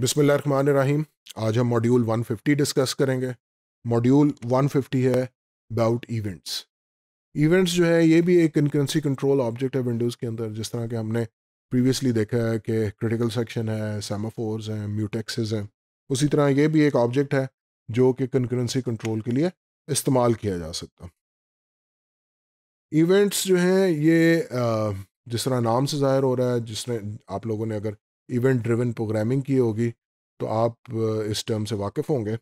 बिसमिल्ल रहीम आज हम module 150 discuss करेंगे मॉड्यूल 150 है अबाउट इवेंट्स इवेंट्स जो है ये भी एक इनकरेंसी कंट्रोल ऑब्जेक्ट है विंडोज़ के अंदर जिस तरह के हमने प्रीवियसली देखा है कि क्रिटिकल सेक्शन है सेमाफोर्स हैं म्यूटेक्सेस हैं उसी तरह ये भी एक ऑब्जेक्ट है जो कि कंकरेंसी कंट्रोल के लिए इस्तेमाल किया जा सकता इवेंट्स जो हैं ये जिस तरह नाम से ज़ाहिर हो रहा है जिसने आप लोगों ने अगर इवेंट ड्रिवन प्रोग्रामिंग की होगी तो आप इस टर्म से वाकिफ़ होंगे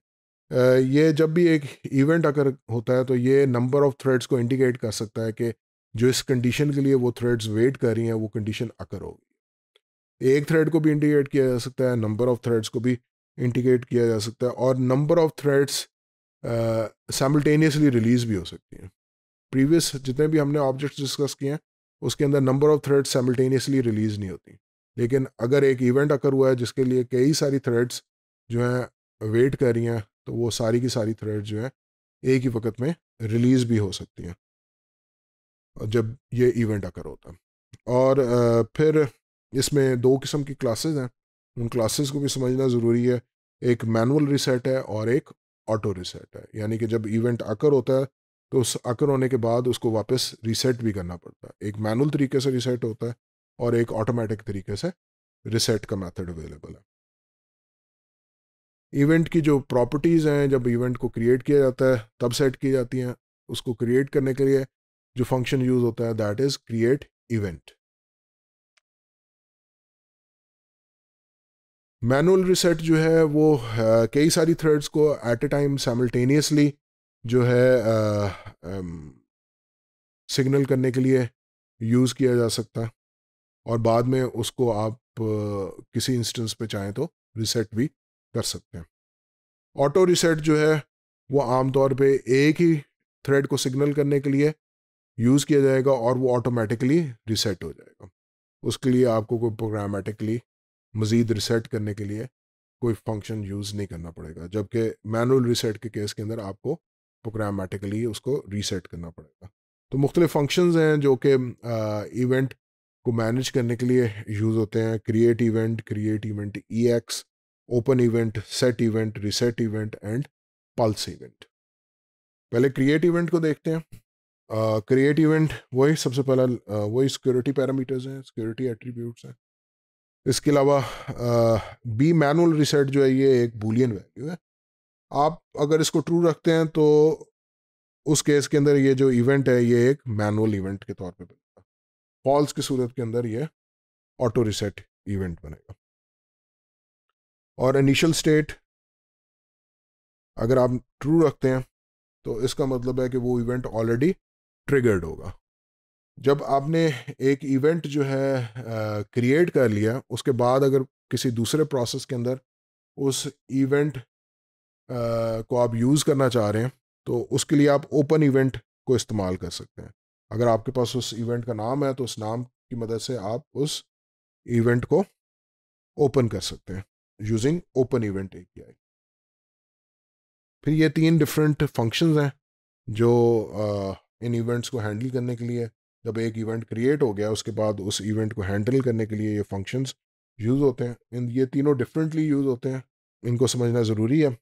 ये जब भी एक इवेंट अगर होता है तो ये नंबर ऑफ़ थ्रेड्स को इंडिकेट कर सकता है कि जो इस कंडीशन के लिए वो थ्रेड्स वेट कर रही हैं वो कंडीशन अकर होगी एक थ्रेड को भी इंडिकेट किया जा सकता है नंबर ऑफ़ थ्रेड्स को भी इंडिकेट किया जा सकता है और number of threads simultaneously release भी हो सकती हैं प्रीवियस जितने भी हमने ऑब्जेक्ट्स डिस्कस किए हैं उसके अंदर number of threads simultaneously release नहीं होती लेकिन अगर एक इवेंट अकर हुआ है जिसके लिए कई सारी थ्रेड्स जो हैं वेट कर रही हैं तो वो सारी की सारी थ्रेड जो हैं एक ही वक्त में रिलीज़ भी हो सकती हैं जब ये इवेंट अकर होता है और फिर इसमें दो किस्म की क्लासेस हैं उन क्लासेस को भी समझना ज़रूरी है एक मैनुअल रिसेट है और एक ऑटो रिसेट है यानी कि जब इवेंट आकर होता है तो उस आकर होने के बाद उसको वापस रिसेट भी करना पड़ता है एक मैनुअल तरीके से रिसेट होता है और एक ऑटोमेटिक तरीके से रिसेट का मेथड अवेलेबल है इवेंट की जो प्रॉपर्टीज़ हैं जब इवेंट को क्रिएट किया जाता है तब सेट की जाती हैं उसको क्रिएट करने के लिए जो फंक्शन यूज़ होता है that is create event manual reset जो है वो कई सारी थ्रेड्स को एट ए टाइम साइमल्टेनियसली जो है सिग्नल करने के लिए यूज़ किया जा सकता है और बाद में उसको आप किसी इंस्टेंस पे चाहें तो रिसेट भी कर सकते हैं ऑटो रिसेट जो है वो आमतौर पे एक ही थ्रेड को सिग्नल करने के लिए यूज़ किया जाएगा और वो ऑटोमेटिकली रिसेट हो जाएगा उसके लिए आपको कोई प्रोग्रामेटिकली मज़ीद रिसेट करने के लिए कोई फंक्शन यूज़ नहीं करना पड़ेगा जबकि मैनुअल रिसेट के केस के अंदर आपको प्रोग्रामेटिकली उसको रीसेट करना पड़ेगा तो मुख्तलिफ फंक्शंस हैं जो कि इवेंट को मैनेज करने के लिए यूज़ होते हैं create event create event E X open event set event reset event and pulse event पहले क्रिएट इवेंट को देखते हैं क्रिएट इवेंट वही सबसे पहला वही सिक्योरिटी पैरामीटर्स हैं सिक्योरिटी एट्रीब्यूट्स हैं इसके अलावा बी मैनुअल रिसेट जो है ये एक बुलियन वैल्यू है आप अगर इसको ट्रू रखते हैं तो उस केस के अंदर ये जो इवेंट है ये एक मैनुअल इवेंट के तौर पर फॉल्स की सूरत के अंदर ये ऑटो रिसेट इवेंट बनेगा और इनिशियल स्टेट अगर आप ट्रू रखते हैं तो इसका मतलब है कि वो इवेंट ऑलरेडी ट्रिगर्ड होगा जब आपने एक इवेंट जो है क्रिएट कर लिया उसके बाद अगर किसी दूसरे प्रोसेस के अंदर उस इवेंट को आप यूज़ करना चाह रहे हैं तो उसके लिए आप ओपन इवेंट को इस्तेमाल कर सकते हैं अगर आपके पास उस इवेंट का नाम है तो उस नाम की मदद से आप उस इवेंट को ओपन कर सकते हैं यूजिंग ओपन इवेंट एपीआई फिर ये तीन डिफरेंट फंक्शंस हैं जो आ, इन इवेंट्स को हैंडल करने के लिए जब एक इवेंट क्रिएट हो गया उसके बाद उस इवेंट को हैंडल करने के लिए ये फंक्शंस यूज़ होते हैं इन ये तीनों डिफरेंटली यूज़ होते हैं इनको समझना ज़रूरी है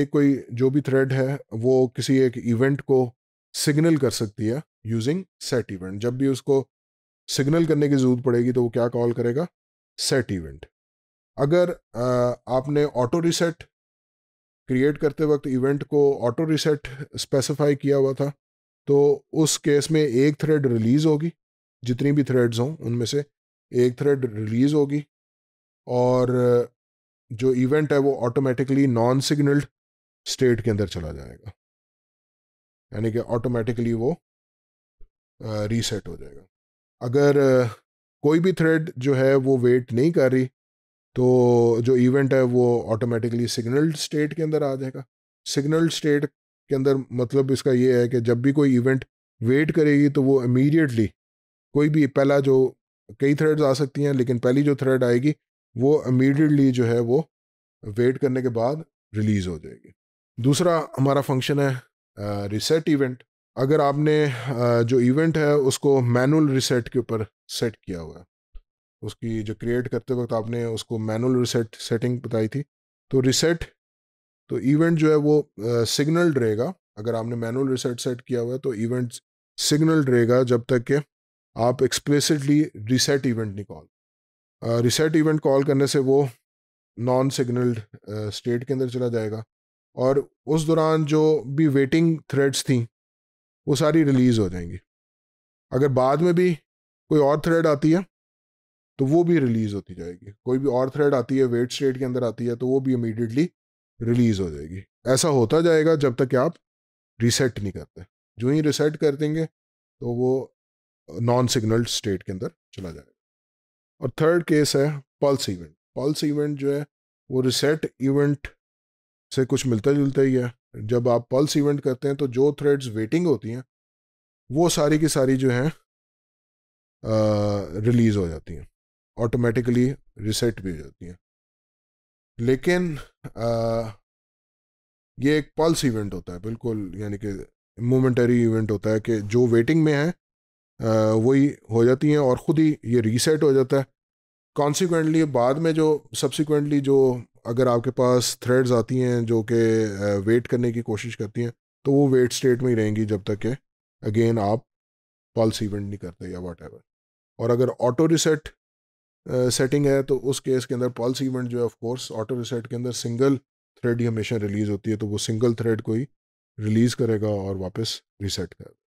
एक कोई जो भी थ्रेड है वो किसी एक इवेंट को सिग्नल कर सकती है यूजिंग सेट इवेंट जब भी उसको सिग्नल करने की जरूरत पड़ेगी तो वो क्या कॉल करेगा सेट इवेंट अगर आपने ऑटो रिसेट क्रिएट करते वक्त इवेंट को ऑटो रिसेट स्पेसिफाई किया हुआ था तो उस केस में एक थ्रेड रिलीज़ होगी जितनी भी थ्रेड्स हों उनमें से एक थ्रेड रिलीज़ होगी और जो इवेंट है वो ऑटोमेटिकली नॉन सिग्नल्ड स्टेट के अंदर चला जाएगा यानी कि ऑटोमेटिकली वो रीसेट हो जाएगा अगर कोई भी थ्रेड जो है वो वेट नहीं कर रही तो जो इवेंट है वो ऑटोमेटिकली सिग्नल स्टेट के अंदर आ जाएगा सिग्नल स्टेट के अंदर मतलब इसका ये है कि जब भी कोई इवेंट वेट करेगी तो वो इमीडिएटली कोई भी पहला जो कई थ्रेड्स आ सकती हैं लेकिन पहली जो थ्रेड आएगी वो इमीडिएटली जो है वो वेट करने के बाद रिलीज़ हो जाएगी दूसरा हमारा फंक्शन है रिसेट इवेंट अगर आपने जो इवेंट है उसको मैनुअल रिसेट के ऊपर सेट किया हुआ है उसकी जो क्रिएट करते वक्त आपने उसको मैनुअल रिसेट सेटिंग बताई थी तो रिसेट तो इवेंट जो है वो सिग्नल्ड रहेगा अगर आपने मैनुअल रिसेट सेट किया हुआ है तो इवेंट सिग्नल्ड रहेगा जब तक कि आप एक्सप्लिसिटली रिसेट इवेंट नहीं कॉल रिसेट इवेंट कॉल करने से वो नॉन सिग्नल्ड स्टेट के अंदर चला जाएगा और उस दौरान जो भी वेटिंग थ्रेड्स थी वो सारी रिलीज़ हो जाएंगी अगर बाद में भी कोई और थ्रेड आती है तो वो भी रिलीज़ होती जाएगी कोई भी और थ्रेड आती है वेट स्टेट के अंदर आती है तो वो भी इमीडिएटली रिलीज़ हो जाएगी ऐसा होता जाएगा जब तक कि आप रिसेट नहीं करते जो ही रिसेट कर देंगे तो वो नॉन सिग्नल स्टेट के अंदर चला जाएगा और थर्ड केस है पल्स इवेंट पल्स इवेंट जो है वो रिसेट इवेंट से कुछ मिलता जुलता ही है जब आप पल्स इवेंट करते हैं तो जो थ्रेड्स वेटिंग होती हैं वो सारी की सारी जो हैं रिलीज़ हो जाती हैं ऑटोमेटिकली रिसेट भी हो जाती हैं लेकिन आ, ये एक पल्स इवेंट होता है बिल्कुल यानी कि मोमेंटरी इवेंट होता है कि जो वेटिंग में है वही हो जाती हैं और ख़ुद ही ये रीसेट हो जाता है कॉन्सिक्वेंटली बाद में जो सब्सिक्वेंटली जो अगर आपके पास थ्रेड्स आती हैं जो कि वेट करने की कोशिश करती हैं तो वो वेट स्टेट में ही रहेंगी जब तक के अगेन आप पॉल्स इवेंट नहीं करते या वाट और अगर ऑटो रिसेट सेटिंग है तो उस केस के अंदर पल्स इवेंट जो है ऑफकोर्स ऑटो रिसेट के अंदर सिंगल थ्रेड ही हमेशा रिलीज़ होती है तो वो सिंगल थ्रेड को ही रिलीज़ करेगा और वापस रिसेट करेगा